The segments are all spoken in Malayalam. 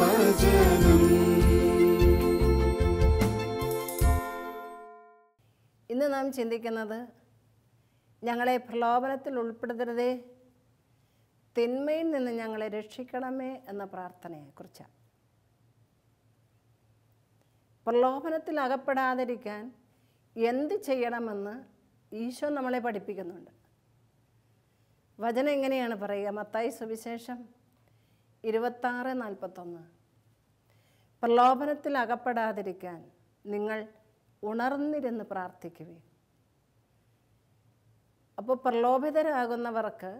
വചനം ഇന്ന് നാം ചിന്തിക്കുന്നത് ഞങ്ങളെ പ്രലോഭനത്തിൽ ഉൾപ്പെടുത്തരുതേ തിന്മയിൽ നിന്ന് ഞങ്ങളെ രക്ഷിക്കണമേ എന്ന പ്രാർത്ഥനയെക്കുറിച്ചാണ് പ്രലോഭനത്തിൽ അകപ്പെടാതിരിക്കാൻ എന്ത് ചെയ്യണമെന്ന് ഈശോ നമ്മളെ പഠിപ്പിക്കുന്നുണ്ട് വചനം എങ്ങനെയാണ് പറയുക മത്തായി സുവിശേഷം ഇരുപത്താറ് നാൽപ്പത്തൊന്ന് പ്രലോഭനത്തിൽ അകപ്പെടാതിരിക്കാൻ നിങ്ങൾ ഉണർന്നിരുന്ന് പ്രാർത്ഥിക്കുവേ അപ്പോൾ പ്രലോഭിതരാകുന്നവർക്ക്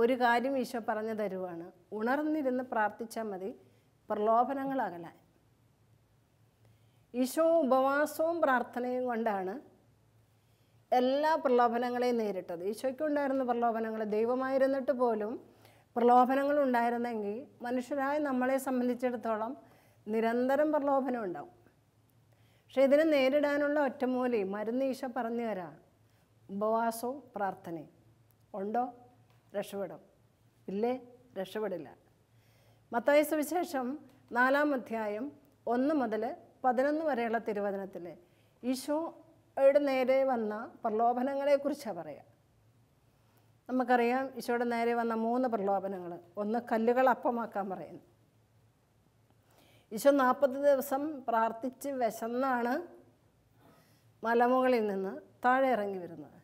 ഒരു കാര്യം ഈശോ പറഞ്ഞു തരുവാണ് ഉണർന്നിരുന്ന് പ്രാർത്ഥിച്ചാൽ മതി പ്രലോഭനങ്ങൾ അകലാൻ ഈശോ ഉപവാസവും പ്രാർത്ഥനയും കൊണ്ടാണ് എല്ലാ പ്രലോഭനങ്ങളെയും നേരിട്ടത് ഈശോയ്ക്കുണ്ടായിരുന്ന പ്രലോഭനങ്ങൾ ദൈവമായിരുന്നിട്ട് പോലും പ്രലോഭനങ്ങൾ ഉണ്ടായിരുന്നെങ്കിൽ മനുഷ്യരായ നമ്മളെ സംബന്ധിച്ചിടത്തോളം നിരന്തരം പ്രലോഭനം ഉണ്ടാവും പക്ഷെ ഇതിനെ നേരിടാനുള്ള ഒറ്റമൂലി മരുന്ന് ഈശ പറഞ്ഞു തരാം ഉപവാസവും പ്രാർത്ഥനയും ഉണ്ടോ രക്ഷപ്പെടും ഇല്ലേ രക്ഷപ്പെടില്ല മത്തായ സുവിശേഷം നാലാം അധ്യായം ഒന്ന് മുതൽ പതിനൊന്ന് വരെയുള്ള തിരുവചനത്തിൽ ഈശോയുടെ നേരെ വന്ന പ്രലോഭനങ്ങളെക്കുറിച്ചാണ് പറയുക നമുക്കറിയാം ഈശോയുടെ നേരെ വന്ന മൂന്ന് പ്രലോഭനങ്ങൾ ഒന്ന് കല്ലുകൾ അപ്പമാക്കാൻ പറയുന്നു ഈശോ നാൽപ്പത് ദിവസം പ്രാർത്ഥിച്ച് വിശന്നാണ് മലമുകളിൽ നിന്ന് താഴെ ഇറങ്ങി വരുന്നത്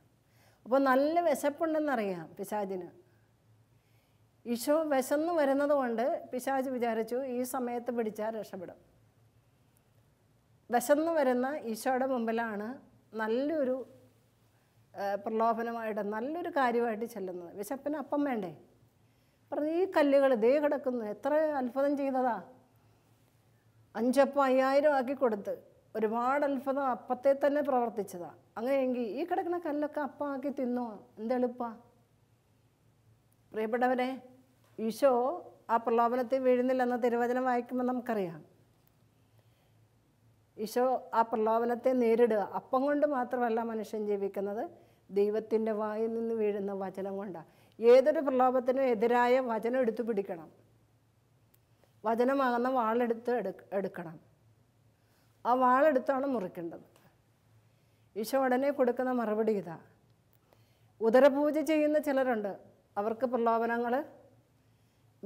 അപ്പോൾ നല്ല വിശപ്പുണ്ടെന്നറിയാം പിശാജിന് ഈശോ വിശന്ന് വരുന്നത് കൊണ്ട് പിശാജ് വിചാരിച്ചു ഈ സമയത്ത് പിടിച്ചാൽ രക്ഷപ്പെടും വിശന്ന് വരുന്ന ഈശോയുടെ മുമ്പിലാണ് നല്ലൊരു പ്രലോഭനമായിട്ട് നല്ലൊരു കാര്യമായിട്ട് ചെല്ലുന്നത് വിശപ്പിന് അപ്പം വേണ്ടേ പറഞ്ഞു ഈ കല്ലുകൾ ദേ കിടക്കുന്നു എത്ര അത്ഭുതം ചെയ്തതാ അഞ്ചപ്പം അയ്യായിരം ആക്കി കൊടുത്ത് ഒരുപാട് അത്ഭുതം അപ്പത്തെ തന്നെ പ്രവർത്തിച്ചതാ അങ്ങനെയെങ്കിൽ ഈ കിടക്കുന്ന കല്ലൊക്കെ അപ്പം ആക്കി തിന്നോ എന്തെളുപ്പാ പ്രിയപ്പെട്ടവരെ ഈശോ ആ പ്രലോഭനത്തിൽ വീഴുന്നില്ലെന്ന തിരുവചനം വായിക്കുമ്പോൾ നമുക്കറിയാം ഈശോ ആ പ്രലോഭനത്തെ നേരിടുക അപ്പം കൊണ്ട് മാത്രമല്ല മനുഷ്യൻ ജീവിക്കുന്നത് ദൈവത്തിൻ്റെ വായിൽ നിന്ന് വീഴുന്ന വചനം കൊണ്ടാണ് ഏതൊരു പ്രലോഭത്തിനും എതിരായ വചനം എടുത്തു പിടിക്കണം വചനമാകുന്ന വാളെടുത്ത് എടുക്കണം ആ വാളെടുത്താണ് മുറിക്കേണ്ടത് ഈശോ ഉടനെ കൊടുക്കുന്ന മറുപടി ഇതാ ഉദരപൂജ ചെയ്യുന്ന ചിലരുണ്ട് അവർക്ക് പ്രലോഭനങ്ങൾ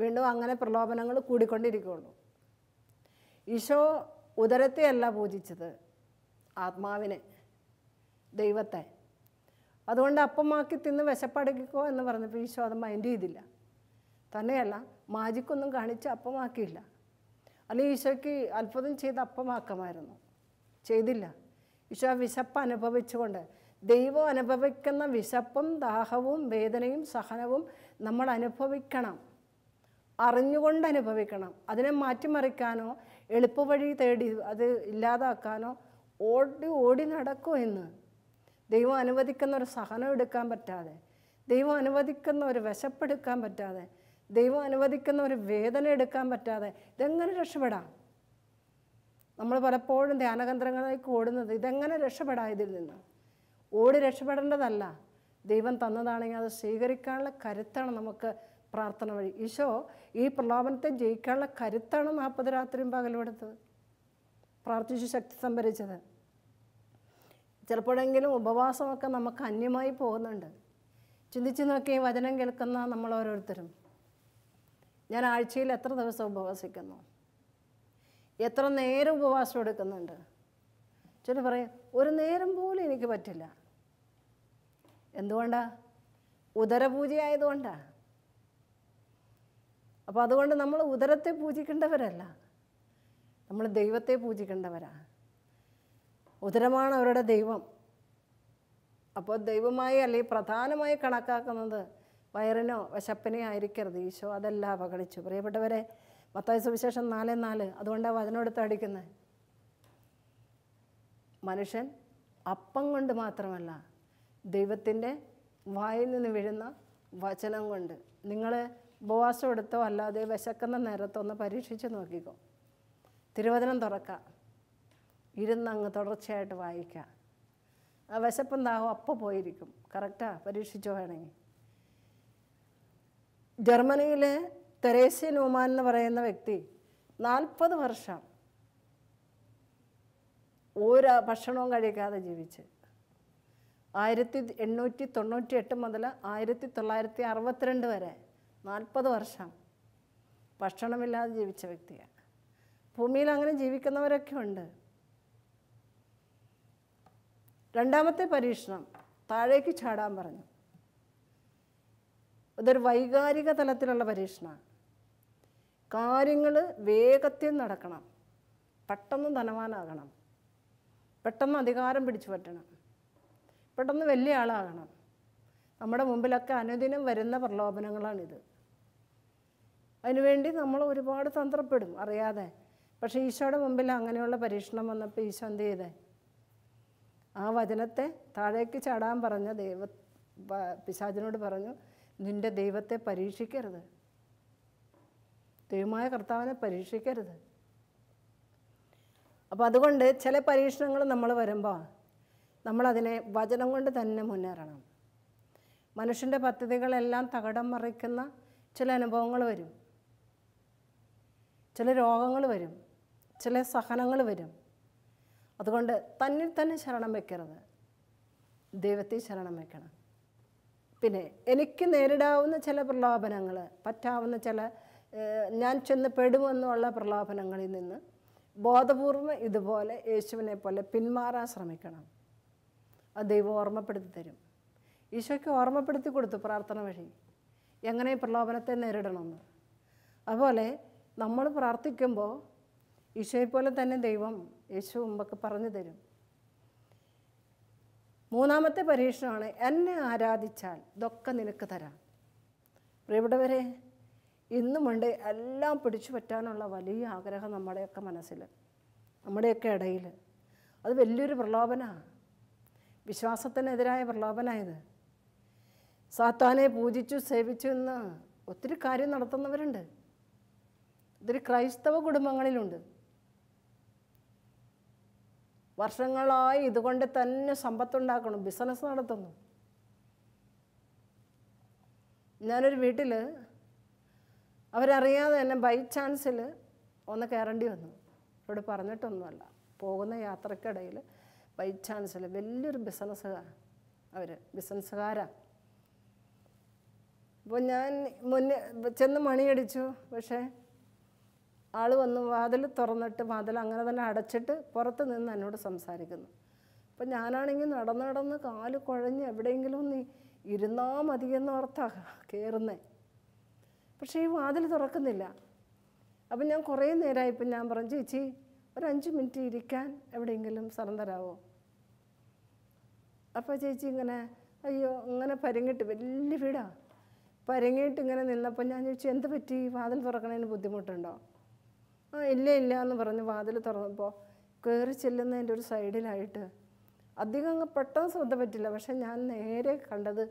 വീണ്ടും അങ്ങനെ പ്രലോഭനങ്ങൾ കൂടിക്കൊണ്ടിരിക്കുകയുള്ളൂ ഈശോ ഉദരത്തെ അല്ല പൂജിച്ചത് ആത്മാവിനെ ദൈവത്തെ അതുകൊണ്ട് അപ്പമാക്കി തിന്ന് വിശപ്പടക്കിക്കോ എന്ന് പറഞ്ഞപ്പോൾ ഈശോ അത് മൈൻഡ് ചെയ്തില്ല തന്നെയല്ല മാജിക്കൊന്നും കാണിച്ച് അപ്പമാക്കിയില്ല അല്ലെങ്കിൽ ഈശോയ്ക്ക് അത്ഭുതം ചെയ്ത് അപ്പമാക്കമായിരുന്നു ചെയ്തില്ല ഈശോ ആ വിശപ്പ് അനുഭവിച്ചുകൊണ്ട് ദൈവം അനുഭവിക്കുന്ന വിശപ്പും ദാഹവും വേദനയും സഹനവും നമ്മൾ അനുഭവിക്കണം അറിഞ്ഞുകൊണ്ട് അനുഭവിക്കണം അതിനെ മാറ്റിമറിക്കാനോ എളുപ്പവഴി തേടി അത് ഇല്ലാതാക്കാനോ ഓടി ഓടി നടക്കോ എന്ന് ദൈവം അനുവദിക്കുന്ന ഒരു സഹനം എടുക്കാൻ പറ്റാതെ ദൈവം അനുവദിക്കുന്ന ഒരു വിശപ്പെടുക്കാൻ പറ്റാതെ ദൈവം അനുവദിക്കുന്ന ഒരു വേദന എടുക്കാൻ പറ്റാതെ ഇതെങ്ങനെ രക്ഷപ്പെടാം നമ്മൾ പലപ്പോഴും ധ്യാനകേന്ദ്രങ്ങളിലേക്ക് ഓടുന്നത് ഇതെങ്ങനെ രക്ഷപ്പെടാം ഇതിൽ നിന്ന് ഓടി രക്ഷപ്പെടേണ്ടതല്ല ദൈവം തന്നതാണെങ്കിൽ അത് സ്വീകരിക്കാനുള്ള കരുത്താണ് നമുക്ക് പ്രാർത്ഥന വഴി ഈശോ ഈ പ്രലോഭനത്തെ ജയിക്കാനുള്ള കരുത്താണ് നാൽപ്പത് രാത്രിയും പകലെടുത്തത് പ്രാർത്ഥിച്ചു ശക്തി സംഭരിച്ചത് ചിലപ്പോഴെങ്കിലും ഉപവാസമൊക്കെ നമുക്ക് അന്യമായി പോകുന്നുണ്ട് ചിന്തിച്ച് നോക്കി വചനം കേൾക്കുന്ന നമ്മൾ ഓരോരുത്തരും ഞാൻ ആഴ്ചയിൽ എത്ര ദിവസം ഉപവസിക്കുന്നു എത്ര നേരം ഉപവാസം എടുക്കുന്നുണ്ട് ചില പറയും ഒരു നേരം പോലും എനിക്ക് പറ്റില്ല എന്തുകൊണ്ടാണ് ഉദരപൂജയായതുകൊണ്ടാണ് അപ്പോൾ അതുകൊണ്ട് നമ്മൾ ഉദരത്തെ പൂജിക്കേണ്ടവരല്ല നമ്മൾ ദൈവത്തെ പൂജിക്കേണ്ടവരാ ഉദരമാണ് അവരുടെ ദൈവം അപ്പോൾ ദൈവമായി അല്ലെങ്കിൽ പ്രധാനമായി കണക്കാക്കുന്നത് വയറിനോ വിശപ്പിനെയോ ആയിരിക്കരുത് ഈശോ അതെല്ലാം അവഗണിച്ചു പ്രിയപ്പെട്ടവരെ മത്തായ സുവിശേഷം നാല് നാല് അതുകൊണ്ടാണ് വചനെടുത്ത് അടിക്കുന്നത് മനുഷ്യൻ അപ്പം കൊണ്ട് മാത്രമല്ല ദൈവത്തിൻ്റെ വായിൽ നിന്ന് വീഴുന്ന വചനം കൊണ്ട് നിങ്ങൾ ഉപവാസം എടുത്തോ അല്ലാതെ വിശക്കുന്ന നേരത്തോ ഒന്ന് പരീക്ഷിച്ച് നോക്കിക്കോ തിരുവചനം തുറക്കുക ഇരുന്ന് അങ്ങ് തുടർച്ചയായിട്ട് വായിക്കുക ആ വിശപ്പം ദാഹം അപ്പോൾ പോയിരിക്കും കറക്റ്റാ പരീക്ഷിച്ചോ വേണമെങ്കിൽ ജർമ്മനിയിലെ തെരേസ്യ നൂമാൻ എന്ന് പറയുന്ന വ്യക്തി നാൽപ്പത് വർഷം ഒരു ഭക്ഷണവും കഴിക്കാതെ ജീവിച്ചു ആയിരത്തി എണ്ണൂറ്റി തൊണ്ണൂറ്റി എട്ട് മുതൽ ആയിരത്തി തൊള്ളായിരത്തി അറുപത്തിരണ്ട് വരെ നാൽപ്പത് വർഷം ഭക്ഷണമില്ലാതെ ജീവിച്ച വ്യക്തിയാണ് ഭൂമിയിൽ അങ്ങനെ ജീവിക്കുന്നവരൊക്കെ ഉണ്ട് രണ്ടാമത്തെ പരീക്ഷണം താഴേക്ക് ചാടാൻ പറഞ്ഞു ഇതൊരു വൈകാരിക തലത്തിലുള്ള പരീക്ഷണമാണ് കാര്യങ്ങൾ വേഗത്തിൽ നടക്കണം പെട്ടെന്ന് ധനവാനാകണം പെട്ടെന്ന് അധികാരം പിടിച്ചു പറ്റണം പെട്ടെന്ന് വലിയ ആളാകണം നമ്മുടെ മുമ്പിലൊക്കെ അനുദിനം വരുന്ന പ്രലോഭനങ്ങളാണിത് അതിനുവേണ്ടി നമ്മൾ ഒരുപാട് തന്ത്രപ്പെടും അറിയാതെ പക്ഷേ ഈശോയുടെ മുമ്പിൽ അങ്ങനെയുള്ള പരീക്ഷണം വന്നപ്പോൾ ഈശോ എന്ത് ചെയ്തേ ആ വചനത്തെ താഴേക്ക് ചാടാൻ പറഞ്ഞ ദൈവ പിശാചിനോട് പറഞ്ഞു നിൻ്റെ ദൈവത്തെ പരീക്ഷിക്കരുത് ദൈവമായ കർത്താവിനെ പരീക്ഷിക്കരുത് അപ്പോൾ അതുകൊണ്ട് ചില പരീക്ഷണങ്ങൾ നമ്മൾ വരുമ്പോൾ നമ്മളതിനെ വചനം കൊണ്ട് തന്നെ മുന്നേറണം മനുഷ്യൻ്റെ പദ്ധതികളെല്ലാം തകടം മറിക്കുന്ന ചില അനുഭവങ്ങൾ വരും ചില രോഗങ്ങൾ വരും ചില സഹനങ്ങൾ വരും അതുകൊണ്ട് തന്നിൽ തന്നെ ശരണം വെക്കരുത് ദൈവത്തെ ശരണം വെക്കണം പിന്നെ എനിക്ക് നേരിടാവുന്ന ചില പ്രലോഭനങ്ങൾ പറ്റാവുന്ന ചില ഞാൻ ചെന്ന് പെടുമെന്നുള്ള പ്രലോഭനങ്ങളിൽ നിന്ന് ബോധപൂർവം ഇതുപോലെ യേശുവിനെ പോലെ പിന്മാറാൻ ശ്രമിക്കണം ദൈവം ഓർമ്മപ്പെടുത്തി തരും ഈശോയ്ക്ക് ഓർമ്മപ്പെടുത്തി കൊടുത്തു പ്രാർത്ഥന വഴി എങ്ങനെ പ്രലോഭനത്തെ നേരിടണമെന്ന് അതുപോലെ നമ്മൾ പ്രാർത്ഥിക്കുമ്പോൾ ഈശോയെ പോലെ തന്നെ ദൈവം യേശു മുമ്പൊക്കെ പറഞ്ഞു തരും മൂന്നാമത്തെ പരീക്ഷണമാണ് എന്നെ ആരാധിച്ചാൽ ഇതൊക്കെ നിനക്ക് തരാം വരെ ഇന്നുമുണ്ട് എല്ലാം പിടിച്ചു പറ്റാനുള്ള വലിയ ആഗ്രഹം നമ്മുടെയൊക്കെ മനസ്സിൽ നമ്മുടെയൊക്കെ ഇടയിൽ അത് വലിയൊരു പ്രലോഭനമാണ് വിശ്വാസത്തിനെതിരായ പ്രലോഭനമായത് സാത്താനെ പൂജിച്ചു സേവിച്ചു എന്ന് ഒത്തിരി കാര്യം നടത്തുന്നവരുണ്ട് ഒത്തിരി ക്രൈസ്തവ കുടുംബങ്ങളിലുണ്ട് വർഷങ്ങളായി ഇതുകൊണ്ട് തന്നെ സമ്പത്തുണ്ടാക്കണം ബിസിനസ് നടത്തുന്നു ഞാനൊരു വീട്ടിൽ അവരറിയാതെ തന്നെ ബൈ ചാൻസിൽ ഒന്ന് കയറേണ്ടി വന്നു അവരോട് പറഞ്ഞിട്ടൊന്നുമല്ല പോകുന്ന യാത്രക്കിടയിൽ ചാൻസ് അല്ല വലിയൊരു ബിസിനസ്സുകാർ അവർ ബിസിനസ്സുകാരാണ് അപ്പോൾ ഞാൻ മുന്നേ ചെന്ന് മണിയടിച്ചു പക്ഷേ ആൾ വന്നു വാതിൽ തുറന്നിട്ട് വാതിൽ അങ്ങനെ തന്നെ അടച്ചിട്ട് പുറത്ത് നിന്ന് എന്നോട് സംസാരിക്കുന്നു അപ്പം ഞാനാണെങ്കിൽ നടന്ന് നടന്ന് കാല് കുഴഞ്ഞ് എവിടെയെങ്കിലും ഒന്ന് ഇരുന്നാൽ മതിയെന്ന് ഓർത്താ കയറുന്നേ പക്ഷേ ഈ വാതിൽ തുറക്കുന്നില്ല അപ്പം ഞാൻ കുറേ ഇപ്പം ഞാൻ പറഞ്ഞു ചേച്ചി ഒരു അഞ്ച് മിനിറ്റ് ഇരിക്കാൻ എവിടെയെങ്കിലും തരാമോ അപ്പോൾ ചേച്ചി ഇങ്ങനെ അയ്യോ ഇങ്ങനെ പരങ്ങിട്ട് വലിയ വീടാണ് പരങ്ങിയിട്ട് ഇങ്ങനെ നിന്നപ്പോൾ ഞാൻ ചോദിച്ചു എന്ത് പറ്റി വാതിൽ തുറക്കണതിന് ബുദ്ധിമുട്ടുണ്ടോ ആ ഇല്ല ഇല്ല എന്ന് പറഞ്ഞ് വാതിൽ തുറന്നപ്പോൾ കയറി ചെല്ലുന്നതിൻ്റെ ഒരു സൈഡിലായിട്ട് അധികം അങ്ങ് പെട്ടെന്ന് ശ്രദ്ധ പറ്റില്ല പക്ഷെ ഞാൻ നേരെ കണ്ടത്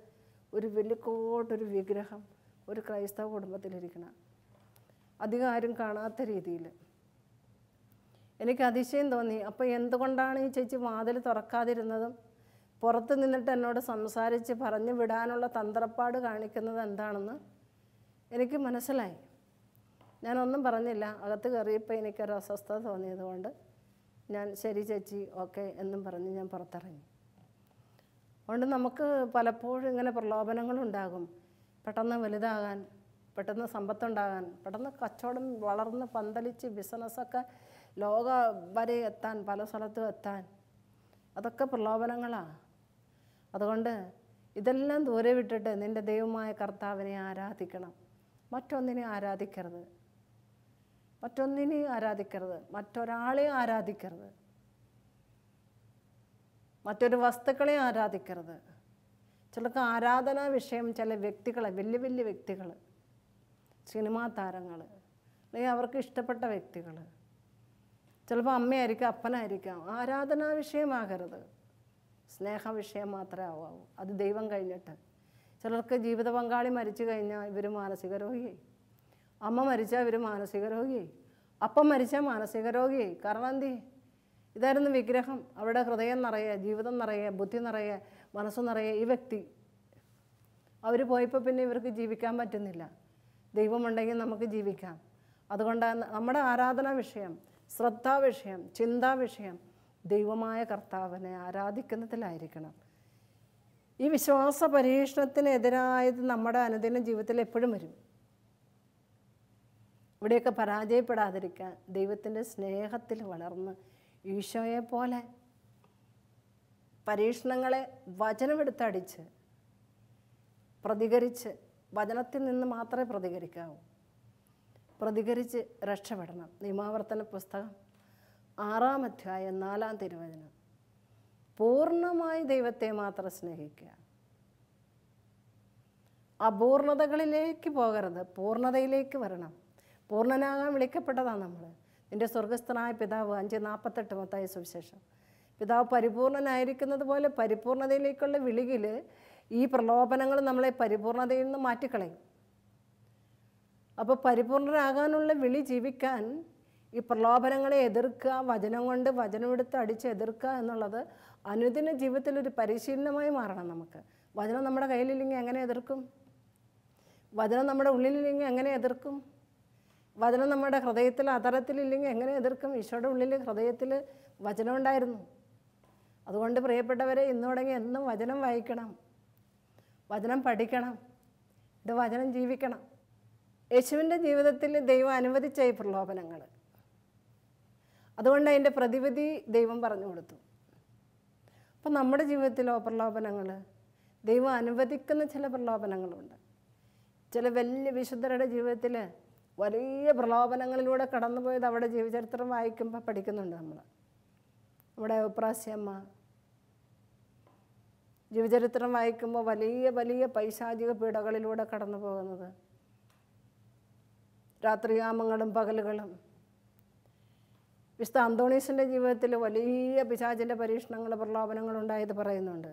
ഒരു വലിക്കോട്ടൊരു വിഗ്രഹം ഒരു ക്രൈസ്തവ കുടുംബത്തിലിരിക്കണം അധികം ആരും കാണാത്ത രീതിയിൽ എനിക്ക് അതിശയം തോന്നി അപ്പോൾ എന്തുകൊണ്ടാണ് ഈ ചേച്ചി വാതിൽ തുറക്കാതിരുന്നതും പുറത്ത് നിന്നിട്ട് എന്നോട് സംസാരിച്ച് പറഞ്ഞു വിടാനുള്ള തന്ത്രപ്പാട് കാണിക്കുന്നത് എന്താണെന്ന് എനിക്ക് മനസ്സിലായി ഞാനൊന്നും പറഞ്ഞില്ല അകത്ത് കയറിയപ്പോൾ എനിക്കൊരു അസ്വസ്ഥത തോന്നിയതുകൊണ്ട് ഞാൻ ശരി ചേച്ചി ഓക്കെ എന്നും പറഞ്ഞ് ഞാൻ പുറത്തിറങ്ങി അതുകൊണ്ട് നമുക്ക് പലപ്പോഴും ഇങ്ങനെ പ്രലോഭനങ്ങളുണ്ടാകും പെട്ടെന്ന് വലുതാകാൻ പെട്ടെന്ന് സമ്പത്തുണ്ടാകാൻ പെട്ടെന്ന് കച്ചവടം വളർന്ന് പന്തലിച്ച് ബിസിനസ്സൊക്കെ ലോക വരെ എത്താൻ പല സ്ഥലത്തും എത്താൻ അതൊക്കെ പ്രലോഭനങ്ങളാണ് അതുകൊണ്ട് ഇതെല്ലാം ദൂരെ വിട്ടിട്ട് നിൻ്റെ ദൈവമായ കർത്താവിനെ ആരാധിക്കണം മറ്റൊന്നിനെ ആരാധിക്കരുത് മറ്റൊന്നിനെ ആരാധിക്കരുത് മറ്റൊരാളെ ആരാധിക്കരുത് മറ്റൊരു വസ്തുക്കളെ ആരാധിക്കരുത് ചിലർക്ക് ആരാധനാ വിഷയം ചില വ്യക്തികളെ വലിയ വലിയ വ്യക്തികൾ സിനിമാ താരങ്ങൾ അല്ലെങ്കിൽ അവർക്ക് ഇഷ്ടപ്പെട്ട വ്യക്തികൾ ചിലപ്പോൾ അമ്മയായിരിക്കാം അപ്പനായിരിക്കാം ആരാധനാ വിഷയമാകരുത് സ്നേഹ വിഷയം മാത്രമേ ആവാവൂ അത് ദൈവം കഴിഞ്ഞിട്ട് ചിലർക്ക് ജീവിത പങ്കാളി മരിച്ചു കഴിഞ്ഞാൽ ഇവർ മാനസിക രോഗിയായി അമ്മ മരിച്ചാൽ ഇവർ മാനസിക രോഗിയായി അപ്പം മരിച്ചാൽ മാനസിക രോഗിയായി കാരണം എന്തി ഇതായിരുന്നു വിഗ്രഹം അവരുടെ ഹൃദയം നിറയെ ജീവിതം നിറയെ ബുദ്ധി നിറയെ മനസ്സ് നിറയെ ഈ വ്യക്തി അവർ പോയപ്പോൾ പിന്നെ ഇവർക്ക് ജീവിക്കാൻ പറ്റുന്നില്ല ദൈവമുണ്ടെങ്കിൽ നമുക്ക് ജീവിക്കാം അതുകൊണ്ട് നമ്മുടെ ആരാധനാ വിഷയം ശ്രദ്ധാവിഷയം ചിന്താവിഷയം ദൈവമായ കർത്താവിനെ ആരാധിക്കുന്നതിലായിരിക്കണം ഈ വിശ്വാസ പരീക്ഷണത്തിനെതിരായത് നമ്മുടെ അനുദിന ജീവിതത്തിൽ എപ്പോഴും വരും ഇവിടെയൊക്കെ പരാജയപ്പെടാതിരിക്കാൻ ദൈവത്തിൻ്റെ സ്നേഹത്തിൽ വളർന്ന് ഈശോയെ പോലെ പരീക്ഷണങ്ങളെ വചനമെടുത്തടിച്ച് പ്രതികരിച്ച് വചനത്തിൽ നിന്ന് മാത്രമേ പ്രതികരിക്കാവൂ പ്രതികരിച്ച് രക്ഷപ്പെടണം നിയമാവർത്തന പുസ്തകം ആറാം അധ്യായം നാലാം തിരുവചനം പൂർണ്ണമായി ദൈവത്തെ മാത്രം സ്നേഹിക്കുക അപൂർണതകളിലേക്ക് പോകരുത് പൂർണ്ണതയിലേക്ക് വരണം പൂർണ്ണനാകാൻ വിളിക്കപ്പെട്ടതാണ് നമ്മൾ എൻ്റെ സ്വർഗസ്ഥനായ പിതാവ് അഞ്ച് നാൽപ്പത്തെട്ട് മത്തായ സുവിശേഷം പിതാവ് പരിപൂർണനായിരിക്കുന്നത് പോലെ പരിപൂർണതയിലേക്കുള്ള വിളിയിൽ ഈ പ്രലോഭനങ്ങൾ നമ്മളെ പരിപൂർണതയിൽ നിന്ന് മാറ്റിക്കളയും അപ്പോൾ പരിപൂർണരാകാനുള്ള വിളി ജീവിക്കാൻ ഈ പ്രലോഭനങ്ങളെ എതിർക്കുക വചനം കൊണ്ട് വചനമെടുത്ത് അടിച്ച് എതിർക്കുക എന്നുള്ളത് അനുദിന ജീവിതത്തിൽ ഒരു പരിശീലനമായി മാറണം നമുക്ക് വചനം നമ്മുടെ കയ്യിലില്ലെങ്കിൽ എങ്ങനെ എതിർക്കും വചനം നമ്മുടെ ഉള്ളിലില്ലെങ്കിൽ എങ്ങനെ എതിർക്കും വചനം നമ്മുടെ ഹൃദയത്തിൽ അതരത്തിലില്ലെങ്കിൽ എങ്ങനെ എതിർക്കും ഈശോയുടെ ഉള്ളിൽ ഹൃദയത്തിൽ വചനം ഉണ്ടായിരുന്നു അതുകൊണ്ട് പ്രിയപ്പെട്ടവരെ ഇന്നു തുടങ്ങി എന്നും വചനം വായിക്കണം വചനം പഠിക്കണം ഇത് വചനം ജീവിക്കണം യേശുവിൻ്റെ ജീവിതത്തിൽ ദൈവം അനുവദിച്ച ഈ പ്രലോഭനങ്ങൾ അതുകൊണ്ട് അതിൻ്റെ പ്രതിവിധി ദൈവം പറഞ്ഞു കൊടുത്തു അപ്പം നമ്മുടെ ജീവിതത്തിലോ പ്രലോഭനങ്ങൾ ദൈവം അനുവദിക്കുന്ന ചില പ്രലോഭനങ്ങളുണ്ട് ചില വലിയ വിശുദ്ധരുടെ ജീവിതത്തിൽ വലിയ പ്രലോഭനങ്ങളിലൂടെ കടന്നുപോയത് അവിടെ ജീവചരിത്രം വായിക്കുമ്പോൾ പഠിക്കുന്നുണ്ട് നമ്മൾ നമ്മുടെ ഉപ്രാസ്യമ്മ ജീവചരിത്രം വായിക്കുമ്പോൾ വലിയ വലിയ പൈശാചിക പീഡകളിലൂടെ കടന്നു പോകുന്നത് രാത്രിയാമങ്ങളും പകലുകളും വിശുദ്ധ അന്തോണീസിൻ്റെ ജീവിതത്തിൽ വലിയ പിശാചിൻ്റെ പരീക്ഷണങ്ങൾ ഉണ്ടായത് പറയുന്നുണ്ട്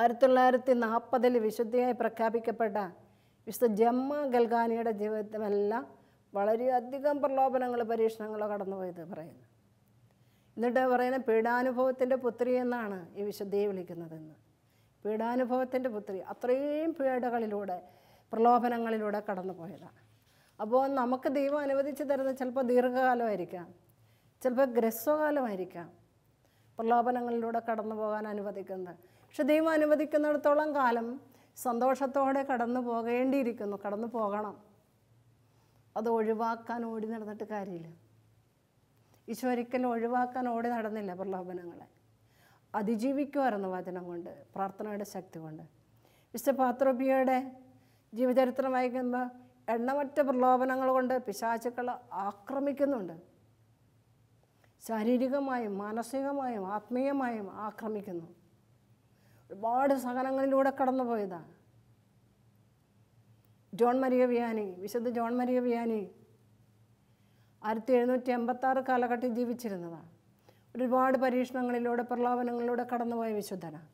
ആയിരത്തി തൊള്ളായിരത്തി നാൽപ്പതിൽ വിശുദ്ധിയായി പ്രഖ്യാപിക്കപ്പെട്ട വിശുദ്ധ ജമ്മ ഗൽഗാനിയുടെ ജീവിതത്തിലെല്ലാം വളരെയധികം പ്രലോഭനങ്ങൾ പരീക്ഷണങ്ങൾ കടന്നുപോയത് പറയുന്നു എന്നിട്ട് പറയുന്ന പീഡാനുഭവത്തിൻ്റെ പുത്രി എന്നാണ് ഈ വിശുദ്ധിയെ വിളിക്കുന്നതെന്ന് പീഡാനുഭവത്തിൻ്റെ പുത്രി അത്രയും പീഡകളിലൂടെ പ്രലോഭനങ്ങളിലൂടെ പോയതാണ് അപ്പോൾ നമുക്ക് ദൈവം അനുവദിച്ച് തരുന്നത് ചിലപ്പോൾ ദീർഘകാലമായിരിക്കാം ചിലപ്പോൾ ഗ്രസ്വകാലമായിരിക്കാം പ്രലോഭനങ്ങളിലൂടെ കടന്നു പോകാൻ അനുവദിക്കുന്നത് പക്ഷെ ദൈവം അനുവദിക്കുന്നിടത്തോളം കാലം സന്തോഷത്തോടെ കടന്നു പോകേണ്ടിയിരിക്കുന്നു കടന്നു പോകണം അത് ഒഴിവാക്കാൻ ഓടി നടന്നിട്ട് കാര്യമില്ല ഈശോ ഒരിക്കലും ഒഴിവാക്കാൻ ഓടി നടന്നില്ല പ്രലോഭനങ്ങളെ അതിജീവിക്കുമായിരുന്നു വചനം കൊണ്ട് പ്രാർത്ഥനയുടെ ശക്തി കൊണ്ട് മിസ്റ്റർ ജീവചരിത്രം വായിക്കുമ്പോൾ എണ്ണമറ്റ പ്രലോഭനങ്ങൾ കൊണ്ട് പിശാചുക്കൾ ആക്രമിക്കുന്നുണ്ട് ശാരീരികമായും മാനസികമായും ആത്മീയമായും ആക്രമിക്കുന്നു ഒരുപാട് സഹനങ്ങളിലൂടെ കടന്നു പോയതാണ് ജോൺ മരിയ വിയാനി വിശുദ്ധ ജോൺ മരിയ വിയാനി ആയിരത്തി എഴുന്നൂറ്റി ആറ് കാലഘട്ടത്തിൽ ജീവിച്ചിരുന്നതാണ് ഒരുപാട് പരീക്ഷണങ്ങളിലൂടെ പ്രലോഭനങ്ങളിലൂടെ കടന്നുപോയ വിശുദ്ധനാണ്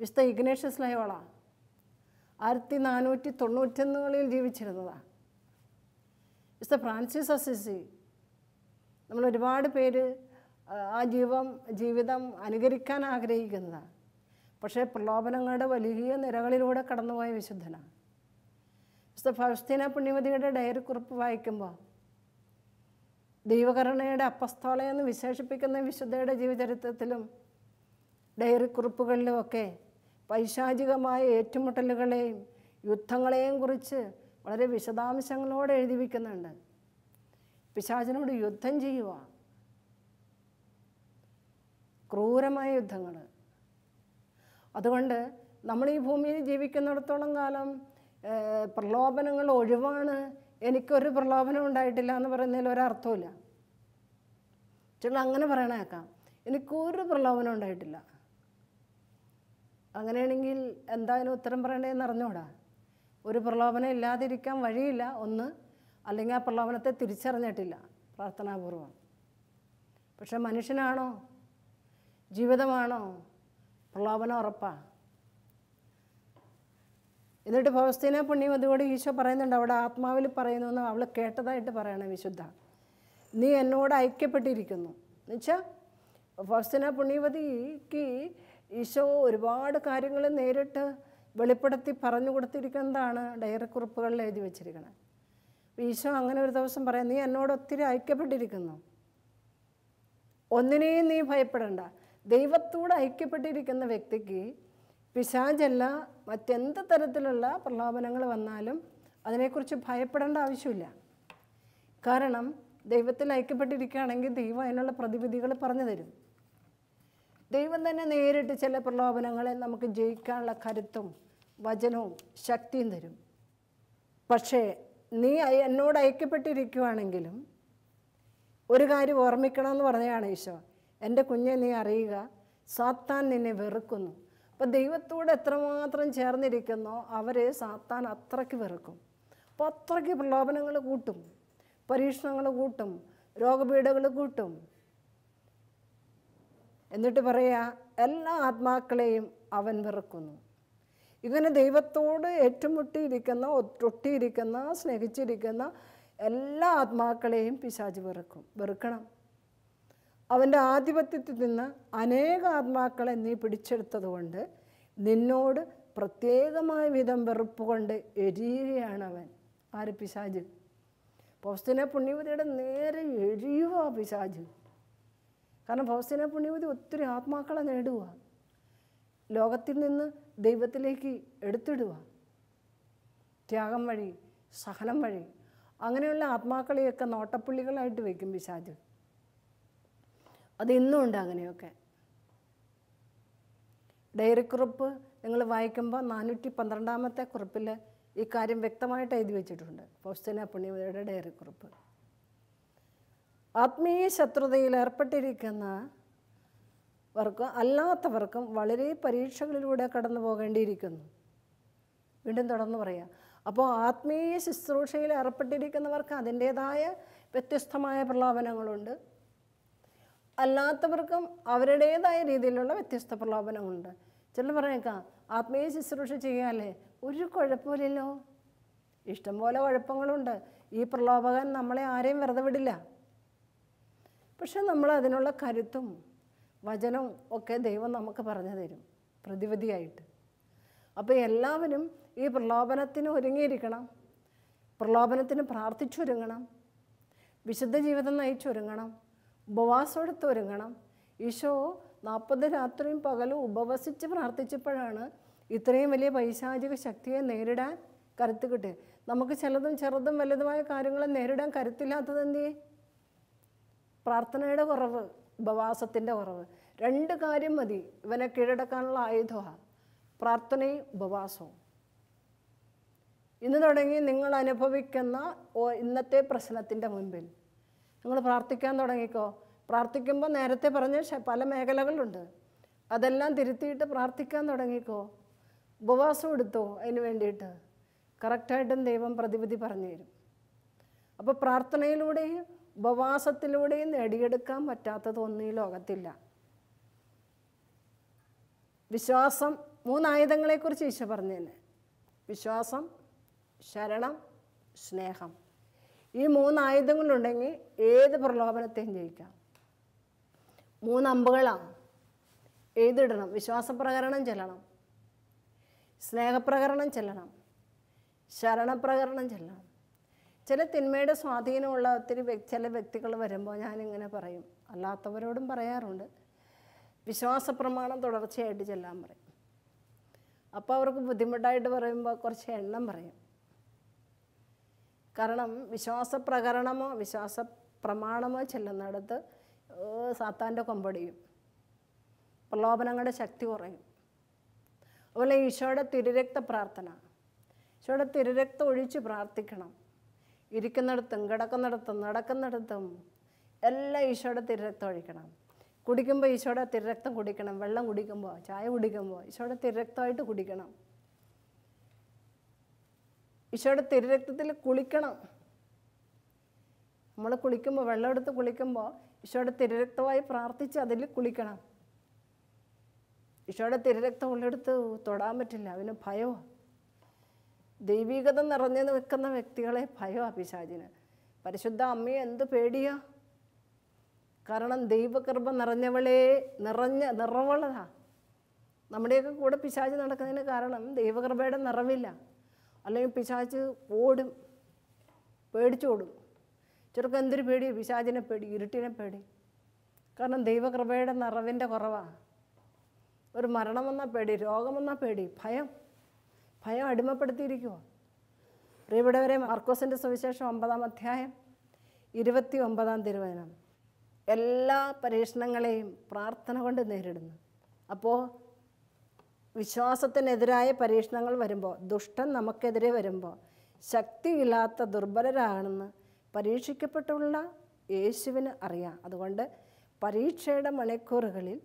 വിശുദ്ധ ഇഗ്നേഷ്യസ് ലയോളാണ് ആയിരത്തി നാനൂറ്റി തൊണ്ണൂറ്റൊന്നുകളിൽ ജീവിച്ചിരുന്നതാണ് മിസ്റ്റർ ഫ്രാൻസിസ് അസിസി നമ്മൾ ഒരുപാട് പേര് ആ ജീവം ജീവിതം അനുകരിക്കാൻ ആഗ്രഹിക്കുന്നതാണ് പക്ഷേ പ്രലോഭനങ്ങളുടെ വലിയ നിരകളിലൂടെ കടന്നുപോയ വിശുദ്ധനാണ് മിസ്റ്റർ ഫൗസ്തീന പുണ്യവതിയുടെ ഡയറി കുറിപ്പ് വായിക്കുമ്പോൾ ദൈവകരുണയുടെ അപ്പസ്തോളയെന്ന് വിശേഷിപ്പിക്കുന്ന വിശുദ്ധയുടെ ജീവചരിത്രത്തിലും ഡയറി കുറിപ്പുകളിലുമൊക്കെ പൈശാചികമായ ഏറ്റുമുട്ടലുകളെയും യുദ്ധങ്ങളെയും കുറിച്ച് വളരെ വിശദാംശങ്ങളോടെ എഴുതി വയ്ക്കുന്നുണ്ട് പിശാചിനോട് യുദ്ധം ചെയ്യുക ക്രൂരമായ യുദ്ധങ്ങൾ അതുകൊണ്ട് നമ്മൾ ഈ ഭൂമിയിൽ ജീവിക്കുന്നിടത്തോളം കാലം പ്രലോഭനങ്ങൾ ഒഴിവാണ് എനിക്കൊരു പ്രലോഭനം ഉണ്ടായിട്ടില്ല എന്ന് പറയുന്നതിൽ ഒരർത്ഥമില്ല ചില അങ്ങനെ പറയണേക്കാം എനിക്കൊരു പ്രലോഭനം ഉണ്ടായിട്ടില്ല അങ്ങനെയാണെങ്കിൽ എന്തായാലും ഉത്തരം പറയണ്ടേന്ന് അറിഞ്ഞോടാ ഒരു പ്രലോഭനം ഇല്ലാതിരിക്കാൻ വഴിയില്ല ഒന്ന് അല്ലെങ്കിൽ ആ പ്രലോഭനത്തെ തിരിച്ചറിഞ്ഞിട്ടില്ല പ്രാർത്ഥനാപൂർവം പക്ഷെ മനുഷ്യനാണോ ജീവിതമാണോ പ്രലോഭനം ഉറപ്പാ എന്നിട്ട് ഫൗസ്തീന അതുകൊണ്ട് ഈശോ പറയുന്നുണ്ട് അവിടെ ആത്മാവിൽ പറയുന്നു എന്ന് അവൾ കേട്ടതായിട്ട് പറയണം വിശുദ്ധ നീ എന്നോട് ഐക്യപ്പെട്ടിരിക്കുന്നു എന്നുവെച്ചാൽ ഫൗസ്തീന പുണ്യവതിക്ക് ഈശോ ഒരുപാട് കാര്യങ്ങൾ നേരിട്ട് വെളിപ്പെടുത്തി പറഞ്ഞു കൊടുത്തിരിക്കുന്നതാണ് ഡയറി കുറിപ്പുകളിൽ എഴുതി വെച്ചിരിക്കുന്നത് ഈശോ അങ്ങനെ ഒരു ദിവസം പറയാം നീ എന്നോട് ഒത്തിരി ഐക്യപ്പെട്ടിരിക്കുന്നു ഒന്നിനെയും നീ ഭയപ്പെടണ്ട ദൈവത്തോട് ഐക്യപ്പെട്ടിരിക്കുന്ന വ്യക്തിക്ക് പിശാചല്ല മറ്റെന്ത് തരത്തിലുള്ള പ്രലോഭനങ്ങൾ വന്നാലും അതിനെക്കുറിച്ച് ഭയപ്പെടേണ്ട ആവശ്യമില്ല കാരണം ദൈവത്തിൽ ഐക്യപ്പെട്ടിരിക്കുകയാണെങ്കിൽ ദൈവം അതിനുള്ള പ്രതിവിധികൾ പറഞ്ഞു തരും ദൈവം തന്നെ നേരിട്ട് ചില പ്രലോഭനങ്ങളെ നമുക്ക് ജയിക്കാനുള്ള കരുത്തും വചനവും ശക്തിയും തരും പക്ഷേ നീ എന്നോട് ഐക്യപ്പെട്ടിരിക്കുവാണെങ്കിലും ഒരു കാര്യം ഓർമ്മിക്കണമെന്ന് പറഞ്ഞതാണ് ഈശോ എൻ്റെ കുഞ്ഞെ നീ അറിയുക സാത്താൻ നിന്നെ വെറുക്കുന്നു അപ്പം ദൈവത്തോട് എത്രമാത്രം ചേർന്നിരിക്കുന്നോ അവരെ സാത്താൻ അത്രയ്ക്ക് വെറുക്കും അപ്പോൾ അത്രയ്ക്ക് പ്രലോഭനങ്ങൾ കൂട്ടും പരീക്ഷണങ്ങൾ കൂട്ടും രോഗപീഠകൾ കൂട്ടും എന്നിട്ട് പറയുക എല്ലാ ആത്മാക്കളെയും അവൻ വെറുക്കുന്നു ഇങ്ങനെ ദൈവത്തോട് ഏറ്റുമുട്ടിയിരിക്കുന്ന ഒട്ടിയിരിക്കുന്ന സ്നേഹിച്ചിരിക്കുന്ന എല്ലാ ആത്മാക്കളെയും പിശാജ് വെറുക്കും വെറുക്കണം അവൻ്റെ ആധിപത്യത്തിൽ നിന്ന് അനേക ആത്മാക്കളെ നീ പിടിച്ചെടുത്തതുകൊണ്ട് നിന്നോട് പ്രത്യേകമായ വിധം വെറുപ്പ് കൊണ്ട് എരിയുകയാണ് അവൻ ആര് പിശാജ് പോസ്റ്റിനെ പുണ്യവതിയുടെ നേരെ എരിയുക പിശാജ് കാരണം ഫൗസ്തീന പുണ്യവതി ഒത്തിരി ആത്മാക്കളെ നേടുക ലോകത്തിൽ നിന്ന് ദൈവത്തിലേക്ക് എടുത്തിടുക ത്യാഗം വഴി സഹനം വഴി അങ്ങനെയുള്ള ആത്മാക്കളെയൊക്കെ നോട്ടപ്പുള്ളികളായിട്ട് വയ്ക്കും പിശാജ് അത് ഇന്നും ഉണ്ട് അങ്ങനെയൊക്കെ ഡയറിക്കുറിപ്പ് നിങ്ങൾ വായിക്കുമ്പോൾ നാനൂറ്റി പന്ത്രണ്ടാമത്തെ കുറിപ്പിൽ കാര്യം വ്യക്തമായിട്ട് എഴുതി വെച്ചിട്ടുണ്ട് ഫൗസ്തീന പുണ്യവതിയുടെ ഡയറി കുറിപ്പ് ആത്മീയ ശത്രുതയിൽ ഏർപ്പെട്ടിരിക്കുന്നവർക്കും അല്ലാത്തവർക്കും വളരെ പരീക്ഷകളിലൂടെ കടന്നു പോകേണ്ടിയിരിക്കുന്നു വീണ്ടും തുടർന്ന് പറയാം അപ്പോൾ ആത്മീയ ശുശ്രൂഷയിൽ ഏർപ്പെട്ടിരിക്കുന്നവർക്ക് അതിൻ്റേതായ വ്യത്യസ്തമായ പ്രലോഭനങ്ങളുണ്ട് അല്ലാത്തവർക്കും അവരുടേതായ രീതിയിലുള്ള വ്യത്യസ്ത പ്രലോഭനങ്ങളുണ്ട് ചില പറയേക്കാം ആത്മീയ ശുശ്രൂഷ ചെയ്യാല്ലേ ഒരു കുഴപ്പമില്ലല്ലോ ഇഷ്ടംപോലെ കുഴപ്പങ്ങളുണ്ട് ഈ പ്രലോഭകൻ നമ്മളെ ആരെയും വെറുതെ വിടില്ല പക്ഷെ നമ്മൾ അതിനുള്ള കരുത്തും വചനവും ഒക്കെ ദൈവം നമുക്ക് പറഞ്ഞു തരും പ്രതിവിധിയായിട്ട് അപ്പോൾ എല്ലാവരും ഈ പ്രലോഭനത്തിന് ഒരുങ്ങിയിരിക്കണം പ്രലോഭനത്തിന് പ്രാർത്ഥിച്ചൊരുങ്ങണം വിശുദ്ധ ജീവിതം നയിച്ചൊരുങ്ങണം ഉപവാസമെടുത്ത് ഒരുങ്ങണം ഈശോ നാൽപ്പത് രാത്രിയും പകലും ഉപവസിച്ച് പ്രാർത്ഥിച്ചപ്പോഴാണ് ഇത്രയും വലിയ പൈശാചിക ശക്തിയെ നേരിടാൻ കരുത്ത് കിട്ടുക നമുക്ക് ചിലതും ചെറുതും വലുതുമായ കാര്യങ്ങളെ നേരിടാൻ കരുത്തില്ലാത്തതെന്തേ പ്രാർത്ഥനയുടെ കുറവ് ഉപവാസത്തിൻ്റെ കുറവ് രണ്ട് കാര്യം മതി ഇവനെ കീഴടക്കാനുള്ള ആയുധമാണ് പ്രാർത്ഥനയും ഉപവാസവും ഇന്ന് തുടങ്ങി നിങ്ങൾ അനുഭവിക്കുന്ന ഇന്നത്തെ പ്രശ്നത്തിൻ്റെ മുൻപിൽ നിങ്ങൾ പ്രാർത്ഥിക്കാൻ തുടങ്ങിക്കോ പ്രാർത്ഥിക്കുമ്പോൾ നേരത്തെ പറഞ്ഞ പല മേഖലകളുണ്ട് അതെല്ലാം തിരുത്തിയിട്ട് പ്രാർത്ഥിക്കാൻ തുടങ്ങിക്കോ ഉപവാസം എടുത്തോ അതിന് വേണ്ടിയിട്ട് കറക്റ്റായിട്ടും ദൈവം പ്രതിവിധി പറഞ്ഞു തരും അപ്പോൾ പ്രാർത്ഥനയിലൂടെയും ഉപവാസത്തിലൂടെയും നേടിയെടുക്കാൻ പറ്റാത്തതൊന്നും ഈ ലോകത്തില്ല വിശ്വാസം മൂന്നായുധങ്ങളെക്കുറിച്ച് ഈശോ പറഞ്ഞു തന്നെ വിശ്വാസം ശരണം സ്നേഹം ഈ മൂന്നായുധങ്ങളുണ്ടെങ്കിൽ ഏത് പ്രലോഭനത്തെയും ജയിക്കാം മൂന്നമ്പുകളാണ് എഴുതിടണം വിശ്വാസപ്രകരണം ചെല്ലണം സ്നേഹപ്രകരണം ചെല്ലണം ശരണപ്രകരണം ചെല്ലണം ചില തിന്മയുടെ സ്വാധീനമുള്ള ഒത്തിരി ചില വ്യക്തികൾ വരുമ്പോൾ ഞാനിങ്ങനെ പറയും അല്ലാത്തവരോടും പറയാറുണ്ട് വിശ്വാസ പ്രമാണം തുടർച്ചയായിട്ട് ചെല്ലാൻ പറയും അപ്പോൾ അവർക്ക് ബുദ്ധിമുട്ടായിട്ട് പറയുമ്പോൾ കുറച്ച് എണ്ണം പറയും കാരണം വിശ്വാസ പ്രകരണമോ വിശ്വാസ പ്രമാണമോ ചെല്ലുന്നിടത്ത് സാത്താൻ്റെ കൊമ്പടിയും പ്രലോഭനങ്ങളുടെ ശക്തി കുറയും അതുപോലെ ഈശോയുടെ തിരുരക്ത പ്രാർത്ഥന ഈശോയുടെ തിരുരക്തം ഒഴിച്ച് പ്രാർത്ഥിക്കണം ഇരിക്കുന്നിടത്തും കിടക്കുന്നിടത്തും നടക്കുന്നിടത്തും എല്ലാം ഈശോയുടെ തിരരക്തം ഒഴിക്കണം കുടിക്കുമ്പോൾ ഈശോയുടെ തിരരക്തം കുടിക്കണം വെള്ളം കുടിക്കുമ്പോൾ ചായ കുടിക്കുമ്പോൾ ഈശോയുടെ തിരരക്തമായിട്ട് കുടിക്കണം ഈശോയുടെ തിരരക്തത്തിൽ കുളിക്കണം നമ്മൾ കുളിക്കുമ്പോൾ വെള്ളം എടുത്ത് കുളിക്കുമ്പോൾ ഈശോയുടെ തിരരക്തമായി പ്രാർത്ഥിച്ച് അതിൽ കുളിക്കണം ഈശോയുടെ തിരരക്തം ഉള്ളെടുത്ത് തൊടാൻ പറ്റില്ല അവന് ഭയമാണ് ദൈവികത നിറഞ്ഞു നിൽക്കുന്ന വ്യക്തികളെ ഭയം അഭിശാചിന് പരിശുദ്ധ അമ്മയെ എന്ത് പേടിയാ കാരണം ദൈവകൃപ നിറഞ്ഞവളെ നിറഞ്ഞ നിറവുള്ളതാ നമ്മുടെയൊക്കെ കൂടെ പിശാച് നടക്കുന്നതിന് കാരണം ദൈവകൃപയുടെ നിറവില്ല അല്ലെങ്കിൽ പിശാച്ച് ഓടും പേടിച്ചോടും ചെറുക്കം എന്തൊരു പേടി പിശാചിനെ പേടി ഇരുട്ടിനെ പേടി കാരണം ദൈവകൃപയുടെ നിറവിൻ്റെ കുറവാണ് ഒരു മരണം വന്നാൽ പേടി രോഗം വന്നാൽ പേടി ഭയം ഭയം അടിമപ്പെടുത്തിയിരിക്കുമോ വരെ മാർക്കോസിൻ്റെ സുവിശേഷം ഒമ്പതാം അധ്യായം ഇരുപത്തി ഒമ്പതാം തിരുവചനം എല്ലാ പരീക്ഷണങ്ങളെയും പ്രാർത്ഥന കൊണ്ട് നേരിടുന്നു അപ്പോൾ വിശ്വാസത്തിനെതിരായ പരീക്ഷണങ്ങൾ വരുമ്പോൾ ദുഷ്ടൻ നമുക്കെതിരെ വരുമ്പോൾ ശക്തിയില്ലാത്ത ദുർബലരാണെന്ന് പരീക്ഷിക്കപ്പെട്ടുള്ള യേശുവിന് അറിയാം അതുകൊണ്ട് പരീക്ഷയുടെ മണിക്കൂറുകളിൽ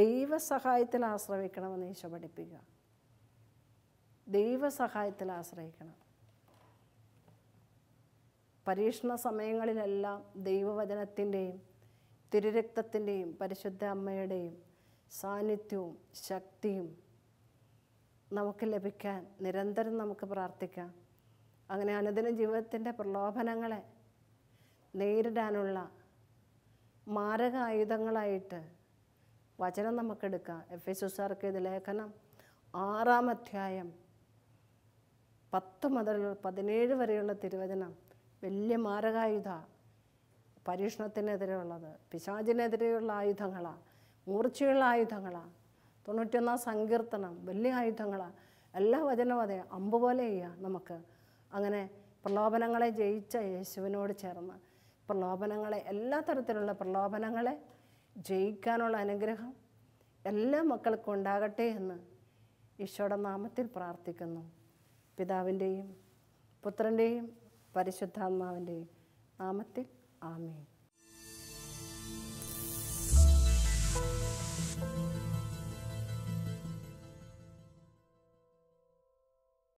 ദൈവസഹായത്തിന് ആശ്രയിക്കണമെന്ന് യേശു പഠിപ്പിക്കുക ദൈവസഹായത്തിൽ ആശ്രയിക്കണം പരീക്ഷണ സമയങ്ങളിലെല്ലാം ദൈവവചനത്തിൻ്റെയും തിരുരക്തത്തിൻ്റെയും പരിശുദ്ധ അമ്മയുടെയും സാന്നിധ്യവും ശക്തിയും നമുക്ക് ലഭിക്കാൻ നിരന്തരം നമുക്ക് പ്രാർത്ഥിക്കാം അങ്ങനെ അനുദിന ജീവിതത്തിൻ്റെ പ്രലോഭനങ്ങളെ നേരിടാനുള്ള മാരക ആയുധങ്ങളായിട്ട് വചനം നമുക്കെടുക്കാം എഫ് എസ് ഉസാർക്ക് ഇത് ലേഖനം ആറാം അധ്യായം പത്ത് മുതൽ പതിനേഴ് വരെയുള്ള തിരുവചനം വലിയ മാരകായുധ പരീക്ഷണത്തിനെതിരെയുള്ളത് ഉള്ളത് പിശാചിനെതിരെയുള്ള ആയുധങ്ങളാണ് മൂർച്ചയുള്ള ആയുധങ്ങളാണ് തൊണ്ണൂറ്റൊന്നാം സങ്കീർത്തനം വലിയ ആയുധങ്ങളാണ് എല്ലാ വചനവും അതെ അമ്പ് പോലെ ചെയ്യുക നമുക്ക് അങ്ങനെ പ്രലോഭനങ്ങളെ ജയിച്ച യേശുവിനോട് ചേർന്ന് പ്രലോഭനങ്ങളെ എല്ലാ തരത്തിലുള്ള പ്രലോഭനങ്ങളെ ജയിക്കാനുള്ള അനുഗ്രഹം എല്ലാ മക്കൾക്കും ഉണ്ടാകട്ടെ എന്ന് ഈശോയുടെ നാമത്തിൽ പ്രാർത്ഥിക്കുന്നു പിതാവിൻ്റെയും പുത്രൻ്റെയും പരിശുദ്ധാത്മാവിൻ്റെയും നാമത്തിൽ ആമേൻ